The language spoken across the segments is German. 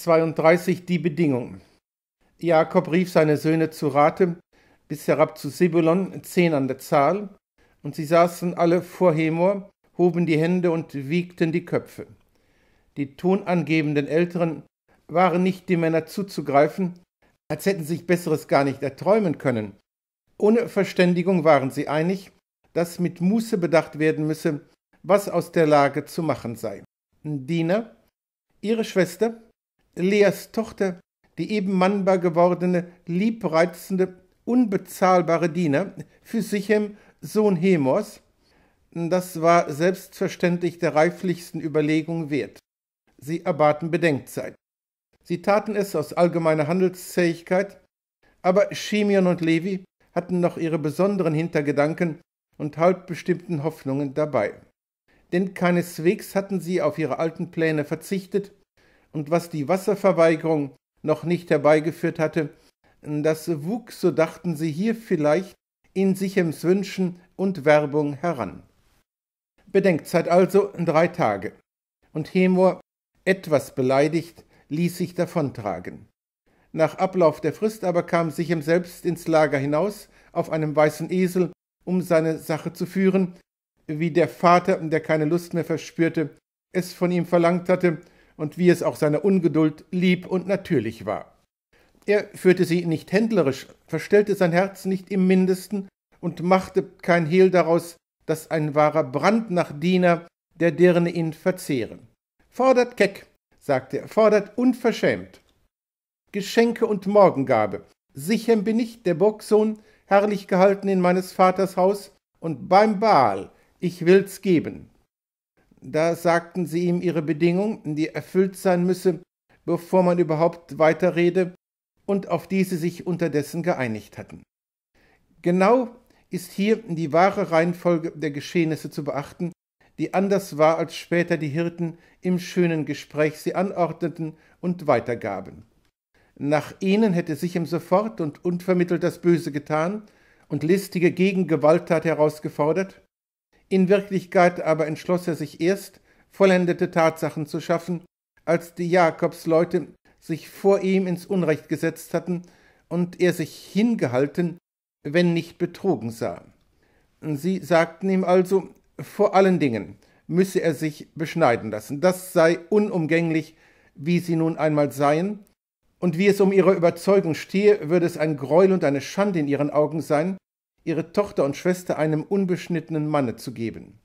32 die Bedingung. Jakob rief seine Söhne zu Rate, bis herab zu Sebulon, zehn an der Zahl, und sie saßen alle vor Hemor, hoben die Hände und wiegten die Köpfe. Die tonangebenden Älteren waren nicht die Männer zuzugreifen, als hätten sich Besseres gar nicht erträumen können. Ohne Verständigung waren sie einig, dass mit Muße bedacht werden müsse, was aus der Lage zu machen sei. Diener, ihre Schwester, Leas Tochter, die eben Mannbar gewordene, liebreizende, unbezahlbare Diener, für Sichem, Sohn Hemos, das war selbstverständlich der reiflichsten Überlegung wert. Sie erbaten Bedenkzeit. Sie taten es aus allgemeiner Handelszähigkeit, aber Chemion und Levi hatten noch ihre besonderen Hintergedanken und halbbestimmten Hoffnungen dabei. Denn keineswegs hatten sie auf ihre alten Pläne verzichtet, und was die Wasserverweigerung noch nicht herbeigeführt hatte, das wuchs, so dachten sie hier vielleicht in sichems Wünschen und Werbung heran. Bedenkzeit also drei Tage. Und Hemor, etwas beleidigt, ließ sich davontragen. Nach Ablauf der Frist aber kam Sichem selbst ins Lager hinaus auf einem weißen Esel, um seine Sache zu führen, wie der Vater, der keine Lust mehr verspürte, es von ihm verlangt hatte und wie es auch seiner Ungeduld lieb und natürlich war. Er führte sie nicht händlerisch, verstellte sein Herz nicht im mindesten und machte kein Hehl daraus, dass ein wahrer Brand nach Diener, der Dirne ihn verzehren. Fordert keck, sagte er, fordert unverschämt. Geschenke und Morgengabe, sichem bin ich, der Burgsohn, herrlich gehalten in meines Vaters Haus, und beim Baal, ich will's geben. Da sagten sie ihm ihre Bedingung, die erfüllt sein müsse, bevor man überhaupt weiterrede, und auf die sie sich unterdessen geeinigt hatten. Genau ist hier die wahre Reihenfolge der Geschehnisse zu beachten, die anders war, als später die Hirten im schönen Gespräch sie anordneten und weitergaben. Nach ihnen hätte sich ihm sofort und unvermittelt das Böse getan und listige Gegengewalttat herausgefordert, in Wirklichkeit aber entschloss er sich erst, vollendete Tatsachen zu schaffen, als die Jakobsleute sich vor ihm ins Unrecht gesetzt hatten und er sich hingehalten, wenn nicht betrogen sah. Sie sagten ihm also, vor allen Dingen müsse er sich beschneiden lassen. Das sei unumgänglich, wie sie nun einmal seien, und wie es um ihre Überzeugung stehe, würde es ein Greuel und eine Schande in ihren Augen sein, ihre Tochter und Schwester einem unbeschnittenen Manne zu geben.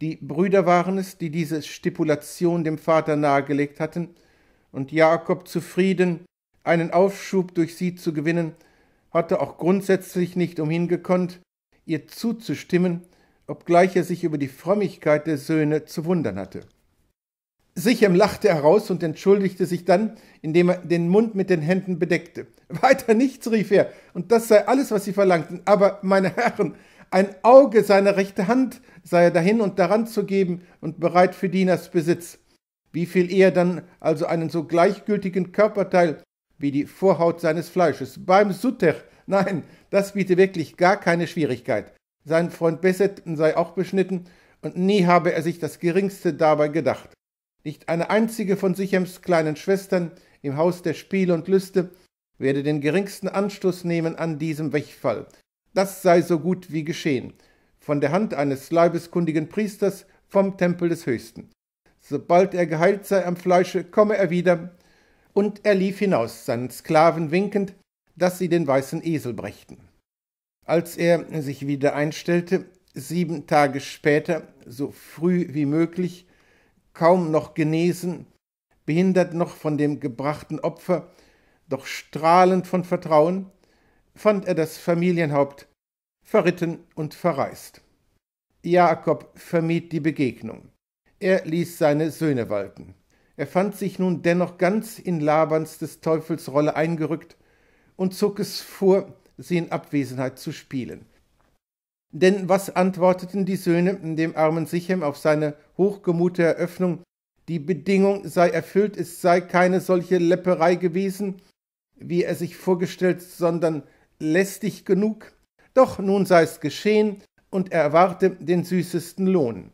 Die Brüder waren es, die diese Stipulation dem Vater nahegelegt hatten, und Jakob zufrieden, einen Aufschub durch sie zu gewinnen, hatte auch grundsätzlich nicht umhin gekonnt, ihr zuzustimmen, obgleich er sich über die Frömmigkeit der Söhne zu wundern hatte. Sichem lachte heraus und entschuldigte sich dann, indem er den Mund mit den Händen bedeckte. Weiter nichts, rief er, und das sei alles, was sie verlangten. Aber, meine Herren, ein Auge seiner rechten Hand sei er dahin und daran zu geben und bereit für Dieners Besitz. Wie viel eher dann also einen so gleichgültigen Körperteil wie die Vorhaut seines Fleisches. Beim Sutter, nein, das biete wirklich gar keine Schwierigkeit. Sein Freund Besset sei auch beschnitten, und nie habe er sich das geringste dabei gedacht. Nicht eine einzige von Sichems kleinen Schwestern im Haus der Spiele und Lüste werde den geringsten Anstoß nehmen an diesem Wechfall. Das sei so gut wie geschehen, von der Hand eines leibeskundigen Priesters vom Tempel des Höchsten. Sobald er geheilt sei am Fleische, komme er wieder. Und er lief hinaus, seinen Sklaven winkend, dass sie den weißen Esel brächten. Als er sich wieder einstellte, sieben Tage später, so früh wie möglich, kaum noch genesen, behindert noch von dem gebrachten Opfer, doch strahlend von Vertrauen, fand er das Familienhaupt verritten und verreist. Jakob vermied die Begegnung. Er ließ seine Söhne walten. Er fand sich nun dennoch ganz in Labans des Teufels Rolle eingerückt und zog es vor, sie in Abwesenheit zu spielen. Denn was antworteten die Söhne dem armen Sichem auf seine Hochgemut der Eröffnung, die Bedingung sei erfüllt, es sei keine solche Lepperei gewesen, wie er sich vorgestellt, sondern lästig genug. Doch nun sei es geschehen, und er erwarte den süßesten Lohn.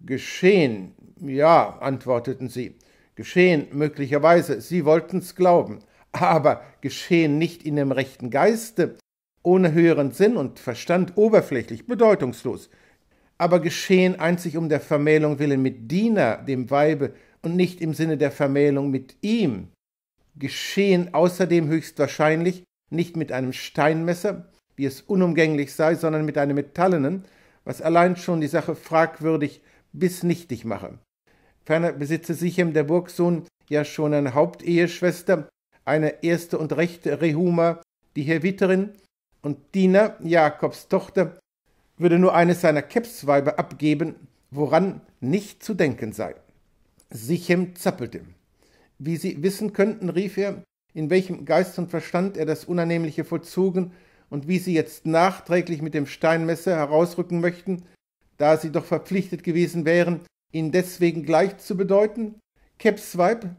Geschehen, ja, antworteten sie. Geschehen, möglicherweise, sie wollten's glauben, aber geschehen nicht in dem rechten Geiste, ohne höheren Sinn und Verstand oberflächlich, bedeutungslos, aber geschehen einzig um der Vermählung willen mit Diener, dem Weibe, und nicht im Sinne der Vermählung mit ihm. Geschehen außerdem höchstwahrscheinlich nicht mit einem Steinmesser, wie es unumgänglich sei, sondern mit einem metallenen, was allein schon die Sache fragwürdig bis nichtig mache. Ferner besitze Sichem der Burgsohn ja schon eine Haupteheschwester, eine erste und rechte Rehuma, die Heviterin, und Dina, Jakobs Tochter, würde nur eines seiner Kepsweiber abgeben, woran nicht zu denken sei. Sichem zappelte. Wie Sie wissen könnten, rief er, in welchem Geist und Verstand er das Unannehmliche vollzogen und wie Sie jetzt nachträglich mit dem Steinmesser herausrücken möchten, da Sie doch verpflichtet gewesen wären, ihn deswegen gleich zu bedeuten, Kepsweib.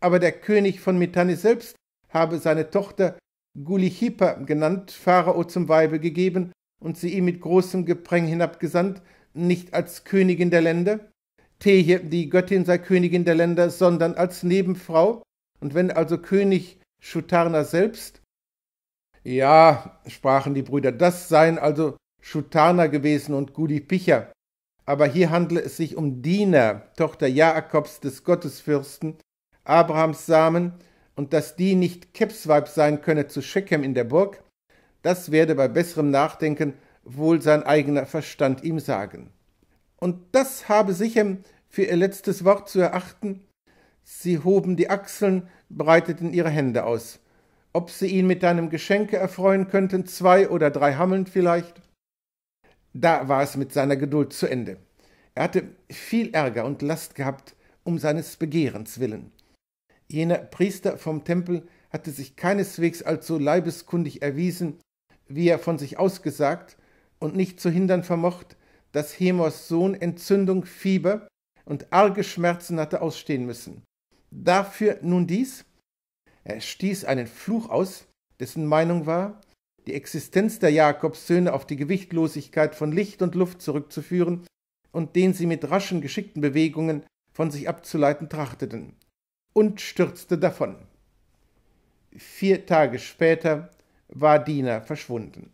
Aber der König von Mitanni selbst habe seine Tochter Gulichipa genannt, Pharao zum Weibe gegeben und sie ihm mit großem Gepreng hinabgesandt, nicht als Königin der Länder, Teje, die Göttin sei Königin der Länder, sondern als Nebenfrau, und wenn also König Schutarna selbst, ja, sprachen die Brüder, das seien also Schutarna gewesen und Gudi Picha, aber hier handle es sich um Diener, Tochter Jakobs des Gottesfürsten, Abrahams Samen, und dass die nicht Kepsweib sein könne zu Shechem in der Burg, das werde bei besserem Nachdenken wohl sein eigener Verstand ihm sagen. Und das habe Sichem für ihr letztes Wort zu erachten. Sie hoben die Achseln, breiteten ihre Hände aus. Ob sie ihn mit deinem Geschenke erfreuen könnten, zwei oder drei Hammeln vielleicht? Da war es mit seiner Geduld zu Ende. Er hatte viel Ärger und Last gehabt, um seines Begehrens willen. Jener Priester vom Tempel hatte sich keineswegs als so leibeskundig erwiesen, wie er von sich ausgesagt und nicht zu hindern vermocht, dass Hemors Sohn Entzündung, Fieber und arge Schmerzen hatte ausstehen müssen. Dafür nun dies? Er stieß einen Fluch aus, dessen Meinung war, die Existenz der Jakobssöhne auf die Gewichtlosigkeit von Licht und Luft zurückzuführen und den sie mit raschen, geschickten Bewegungen von sich abzuleiten trachteten, und stürzte davon. Vier Tage später war Dina verschwunden.